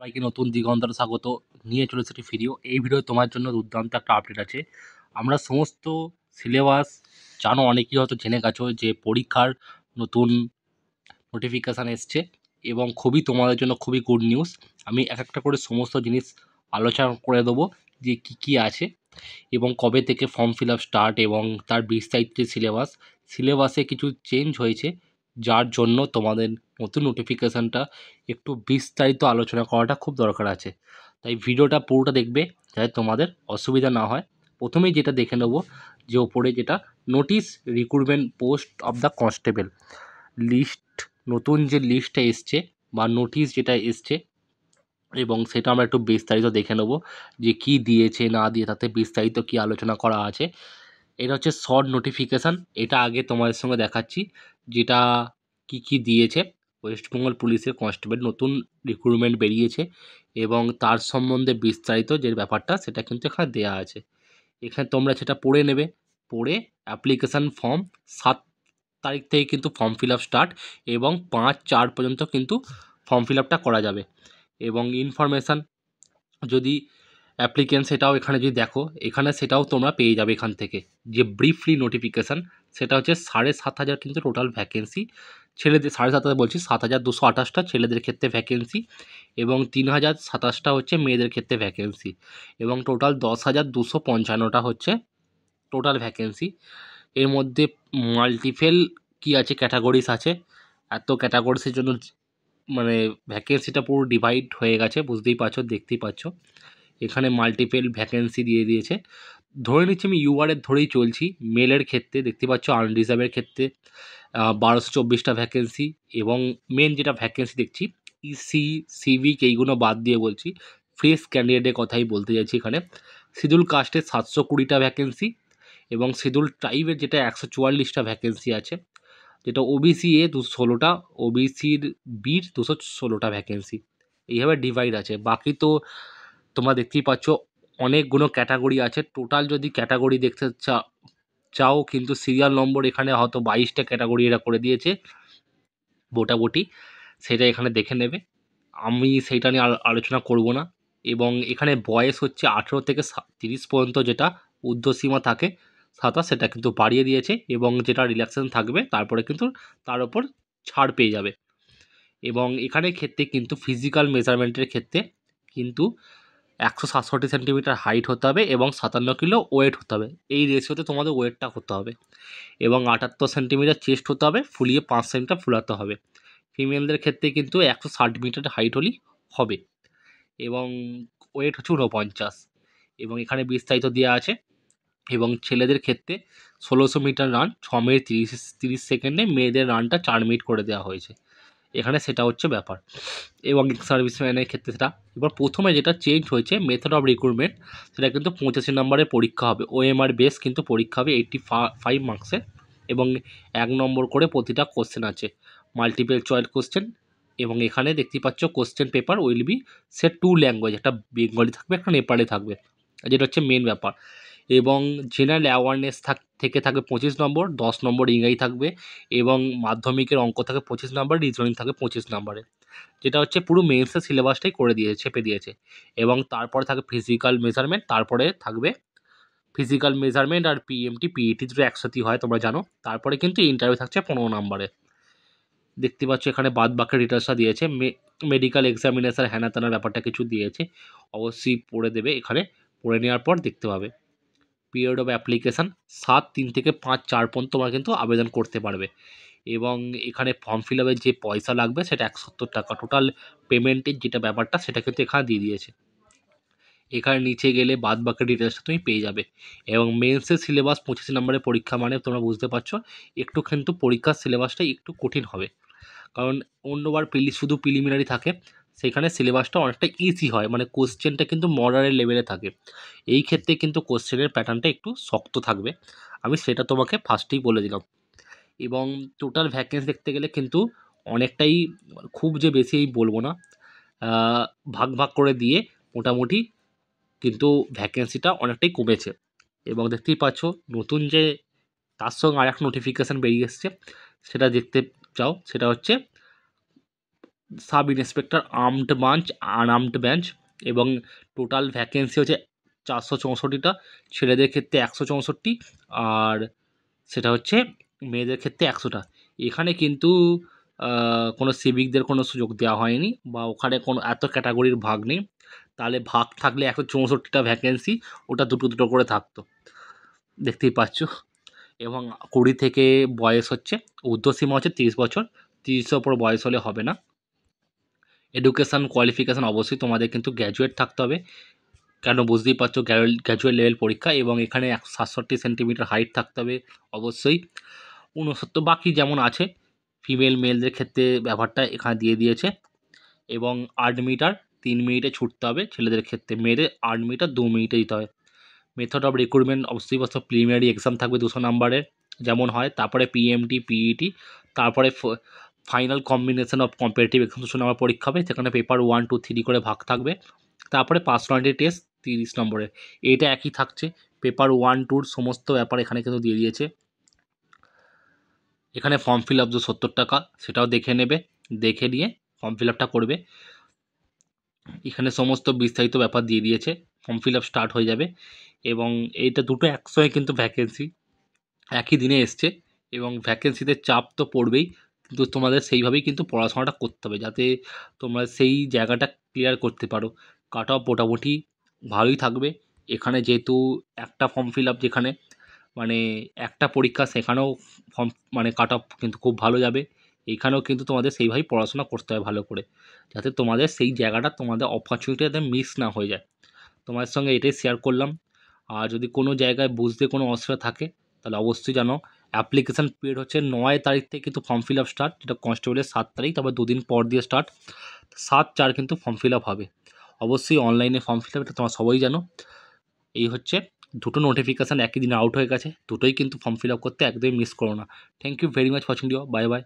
সবাইকে নতুন দিগন্তর স্বাগত নিয়ে চলেছে একটি ভিডিও এই ভিডিও তোমার জন্য দুর্দান্ত একটা আপডেট আছে আমরা সমস্ত সিলেবাস জানো অনেকেই হয়তো জেনে গেছো যে পরীক্ষার নতুন নোটিফিকেশান এসছে এবং খুবই তোমাদের জন্য খুবই গুড নিউজ আমি এক একটা করে সমস্ত জিনিস আলোচনা করে দেবো যে কি কি আছে এবং কবে থেকে ফর্ম ফিল আপ স্টার্ট এবং তার বিস্তারিত সিলেবাস সিলেবাসে কিছু চেঞ্জ হয়েছে যার জন্য তোমাদের নতুন নোটিফিকেশানটা একটু বিস্তারিত আলোচনা করাটা খুব দরকার আছে তাই ভিডিওটা পুরোটা দেখবে যাতে তোমাদের অসুবিধা না হয় প্রথমেই যেটা দেখে নেব যে ওপরে যেটা notice recruitment post of the constable list নতুন যে লিস্টটা এসছে বা নোটিশ যেটা এসছে এবং সেটা আমরা একটু বিস্তারিত দেখে নেব যে কি দিয়েছে না দিয়ে তাতে বিস্তারিত কি আলোচনা করা আছে এটা হচ্ছে শর্ট নোটিফিকেশান এটা আগে তোমাদের সঙ্গে দেখাচ্ছি যেটা কি কি দিয়েছে ওয়েস্টবেঙ্গল পুলিশের কনস্টেবল নতুন রিক্রুটমেন্ট বেরিয়েছে এবং তার সম্বন্ধে বিস্তারিত যে ব্যাপারটা সেটা কিন্তু এখানে দেয়া আছে এখানে তোমরা সেটা পড়ে নেবে পড়ে অ্যাপ্লিকেশান ফর্ম সাত তারিখ থেকে কিন্তু ফর্ম ফিল আপ স্টার্ট এবং পাঁচ চার পর্যন্ত কিন্তু ফর্ম ফিল আপটা করা যাবে এবং ইনফরমেশান যদি অ্যাপ্লিকেন্ট সেটাও এখানে যদি দেখো এখানে সেটাও তোমরা পেয়ে যাবে এখান থেকে যে ব্রিফলি নোটিফিকেশান সেটা হচ্ছে সাড়ে সাত হাজার কিন্তু টোটাল ভ্যাকেন্সি ছেলেদের সাড়ে সাত হাজার বলছি সাত হাজার দুশো আঠাশটা ছেলেদের ক্ষেত্রে ভ্যাকেন্সি এবং তিন হাজার সাতাশটা হচ্ছে মেয়েদের ক্ষেত্রে ভ্যাকেন্সি এবং টোটাল দশ হাজার দুশো পঞ্চান্নটা হচ্ছে টোটাল ভ্যাকেন্সি এর মধ্যে মাল্টিফেল কি আছে ক্যাটাগরিস আছে এত ক্যাটাগরিসের জন্য মানে ভ্যাকেন্সিটা পুরো ডিভাইড হয়ে গেছে বুঝতেই পারছো দেখতেই পাচ্ছ এখানে মাল্টিপেল ভ্যাকেন্সি দিয়ে দিয়েছে ধরে নিচ্ছি আমি ইউআরের ধরেই চলছি মেলের ক্ষেত্রে দেখতে পাচ্ছ আনরিজার্ভের ক্ষেত্রে বারোশো চব্বিশটা ভ্যাকেন্সি এবং মেন যেটা ভ্যাকেন্সি দেখছি ইসি e সিভিক এইগুলো বাদ দিয়ে বলছি ফ্রেশ ক্যান্ডিডেটের কথাই বলতে চাইছি এখানে সিদুল কাস্টের সাতশো কুড়িটা ভ্যাকেন্সি এবং সিদুল ট্রাইবের যেটা একশো চুয়াল্লিশটা ভ্যাকেন্সি আছে যেটা ওবিসি এ দুশো ষোলোটা ওবিসির বির দুশো ষোলোটা ভ্যাকেন্সি এইভাবে ডিভাইড আছে বাকি তো তোমরা দেখতেই পাচ্ছ অনেকগুলো ক্যাটাগরি আছে টোটাল যদি ক্যাটাগরি দেখতে চাও কিন্তু সিরিয়াল নম্বর এখানে হয়তো বাইশটা ক্যাটাগরি এরা করে দিয়েছে বোটাবোটি সেটা এখানে দেখে নেবে আমি সেইটা নিয়ে আলোচনা করব না এবং এখানে বয়স হচ্ছে আঠেরো থেকে তিরিশ পর্যন্ত যেটা ঊর্ধ্বসীমা থাকে সাঁতার সেটা কিন্তু বাড়িয়ে দিয়েছে এবং যেটা রিল্যাক্সেশন থাকবে তারপরে কিন্তু তার ওপর ছাড় পেয়ে যাবে এবং এখানে ক্ষেত্রে কিন্তু ফিজিক্যাল মেজারমেন্টের ক্ষেত্রে কিন্তু একশো সাতষট্টি সেন্টিমিটার হাইট হতে হবে এবং সাতান্ন কিলো ওয়েট হতে হবে এই রেশিওতে তোমাদের ওয়েটটা করতে হবে এবং আটাত্তর সেন্টিমিটার চেস্ট হতে হবে ফুলিয়ে পাঁচ সেন্টিমিটার ফুলাতে হবে ফিমেলদের ক্ষেত্রে কিন্তু একশো ষাট মিটার হাইট হলেই হবে এবং ওয়েট হচ্ছে উনপঞ্চাশ এবং এখানে বিস্তারিত দেওয়া আছে এবং ছেলেদের ক্ষেত্রে ষোলোশো মিটার রান ছ মিনিট তিরিশ তিরিশ সেকেন্ডে মেয়েদের রানটা চার মিনিট করে দেওয়া হয়েছে এখানে সেটা হচ্ছে ব্যাপার এবং সার্ভিসম্যানের ক্ষেত্রে সেটা এবার প্রথমে যেটা চেঞ্জ হয়েছে মেথড অফ রিক্রুটমেন্ট সেটা কিন্তু পঁচাশি নম্বরের পরীক্ষা হবে ওএমআর বেস কিন্তু পরীক্ষা হবে এইটটি ফাইভ মার্কসের এবং এক নম্বর করে প্রতিটা কোশ্চেন আছে মাল্টিপেল চয়েস কোশ্চেন এবং এখানে দেখতে পাচ্ছ question paper will be set two language একটা বেঙ্গলি থাকবে একটা নেপালে থাকবে যেটা হচ্ছে মেন ব্যাপার এবং জেনারেল অ্যাওয়ারনেস থাক থেকে থাকবে পঁচিশ নম্বর দশ নম্বর ইংরাজি থাকবে এবং মাধ্যমিকের অঙ্ক থাকে পঁচিশ নম্বর রিজনিং থাকে পঁচিশ নম্বরে যেটা হচ্ছে পুরো মেন্সের সিলেবাসটাই করে দিয়েছে ছেপে দিয়েছে এবং তারপরে থাকে ফিজিক্যাল মেজারমেন্ট তারপরে থাকবে ফিজিক্যাল মেজারমেন্ট আর পিএমটি পিইটি e e দুটো একসাথেই হয় তোমরা জানো তারপরে কিন্তু ইন্টারভিউ থাকছে পনেরো নম্বরে দেখতে পাচ্ছ এখানে বাদ বাকির ডিটেলসটা দিয়েছে মেডিকেল এক্সামিনেশন হ্যানা ব্যাপারটা কিছু দিয়েছে অবশ্যই পড়ে দেবে এখানে পড়ে নেওয়ার পর দেখতে পাবে পিরিয়ড অফ অ্যাপ্লিকেশান সাত তিন থেকে পাঁচ চার পর্যন্ত তোমরা কিন্তু আবেদন করতে পারবে এবং এখানে ফর্ম ফিল আপের যে পয়সা লাগবে সেটা একসত্তর টাকা টোটাল পেমেন্টের যেটা ব্যাপারটা সেটা কিন্তু এখানে দিয়ে দিয়েছে এখানে নিচে গেলে বাদ বাকি ডিটেলসটা তুমি পেয়ে যাবে এবং মেন্সের সিলেবাস পঁচিশ নম্বরের পরীক্ষা মানে তোমরা বুঝতে পারছো একটু কিন্তু পরীক্ষার সিলেবাসটা একটু কঠিন হবে কারণ অন্যবার পিলি শুধু প্রিলিমিনারি থাকে সেখানে সিলেবাসটা অনেকটা ইজি হয় মানে কোশ্চেনটা কিন্তু মডারের লেভেলে থাকে এই ক্ষেত্রে কিন্তু কোশ্চেনের প্যাটার্নটা একটু শক্ত থাকবে আমি সেটা তোমাকে ফার্স্টেই বলে দিলাম এবং টোটাল ভ্যাকেন্সি দেখতে গেলে কিন্তু অনেকটাই খুব যে বেশি এই বলবো না ভাগ ভাগ করে দিয়ে মোটামুটি কিন্তু ভ্যাকেন্সিটা অনেকটাই কমেছে এবং দেখতেই পাচ্ছ নতুন যে তার সঙ্গে আর এক নোটিফিকেশান বেরিয়ে এসছে সেটা দেখতে চাও সেটা হচ্ছে sub inspector armed branch unarmed branch এবং টোটাল ভ্যাকেন্সি হচ্ছে চারশো চৌষট্টিটা ছেলেদের ক্ষেত্রে একশো চৌষট্টি আর সেটা হচ্ছে মেয়েদের ক্ষেত্রে একশোটা এখানে কিন্তু কোনো সিভিকদের কোনো সুযোগ দেওয়া হয়নি বা ওখানে কোনো এত ক্যাটাগরির ভাগ নেই তাহলে ভাগ থাকলে একশো চৌষট্টিটা ভ্যাকেন্সি ওটা দুটো দুটো করে থাকতো দেখতেই পাচ্ছ এবং কুড়ি থেকে বয়স হচ্ছে ঊর্ধ্বসীমা হচ্ছে তিরিশ বছর তিরিশের ওপর বয়স হলে হবে না এডুকেশান কোয়ালিফিকেশান অবশ্যই তোমাদের কিন্তু গ্র্যাজুয়েট থাকতে হবে কেন বুঝতেই পারছো গ্র্যাজুয়েট লেভেল পরীক্ষা এবং এখানে এক সাতষট্টি সেন্টিমিটার হাইট থাকতে হবে অবশ্যই ঊনসত্তর বাকি যেমন আছে ফিমেল মেলদের ক্ষেত্রে ব্যবহারটা এখানে দিয়ে দিয়েছে এবং আট মিটার তিন মিনিটে ছুটতে হবে ছেলেদের ক্ষেত্রে মেয়েদের আট মিটার দু মিনিটে দিতে হয় মেথড অফ রিক্রুটমেন্ট অবশ্যই বছর প্রিলিমিনারি এক্সাম থাকবে দুশো নাম্বারের যেমন হয় তারপরে পিএমটি পিইটি e তারপরে final combination of comparative exam আমার পরীক্ষা হবে সেখানে পেপার ওয়ান টু থ্রি করে ভাগ থাকবে তারপরে পাঁচ পার্সোনালিটি টেস্ট তিরিশ নম্বরে এটা একই থাকছে পেপার ওয়ান টুর সমস্ত ব্যাপার এখানে কিন্তু দিয়ে দিয়েছে এখানে ফর্ম ফিল আপ যে সত্তর টাকা সেটাও দেখে নেবে দেখে নিয়ে ফর্ম ফিল আপটা করবে এখানে সমস্ত বিস্তারিত ব্যাপার দিয়ে দিয়েছে ফর্ম ফিল আপ স্টার্ট হয়ে যাবে এবং এইটা দুটো একসঙ্গে কিন্তু ভ্যাকেন্সি একই দিনে এসছে এবং ভ্যাকেন্সিতে চাপ তো পড়বেই তো তোমাদের সেইভাবেই কিন্তু পড়াশোনাটা করতে হবে যাতে তোমরা সেই জায়গাটা ক্লিয়ার করতে পারো কাট অফ মোটামুটি ভালোই থাকবে এখানে যেহেতু একটা ফর্ম ফিল আপ যেখানে মানে একটা পরীক্ষা সেখানেও ফর্ম মানে কাট অফ কিন্তু খুব ভালো যাবে এখানেও কিন্তু তোমাদের সেইভাবেই পড়াশোনা করতে হবে ভালো করে যাতে তোমাদের সেই জায়গাটা তোমাদের অপরচুনিটি যাতে মিস না হয়ে যায় তোমাদের সঙ্গে এটাই শেয়ার করলাম আর যদি কোনো জায়গায় বুঝতে কোনো অসুবিধা থাকে তাহলে অবশ্যই জানাও অ্যাপ্লিকেশান পিরিয়ড হচ্ছে নয় তারিখ থেকে কিন্তু ফর্ম ফিল আপ স্টার্ট যেটা কনস্টেবলের সাত তারিখ তবে দুদিন পর দিয়ে স্টার্ট সাত চার কিন্তু ফর্ম ফিল আপ হবে অবশ্যই অনলাইনে ফর্ম ফিল আপ এটা তোমার সবাই জানো এই হচ্ছে দুটো নোটিফিকেশান একই দিন আউট হয়ে গেছে দুটোই কিন্তু ফর্ম ফিল আপ করতে একদমই মিস করো না thank you very much watching ডিও বাই বাই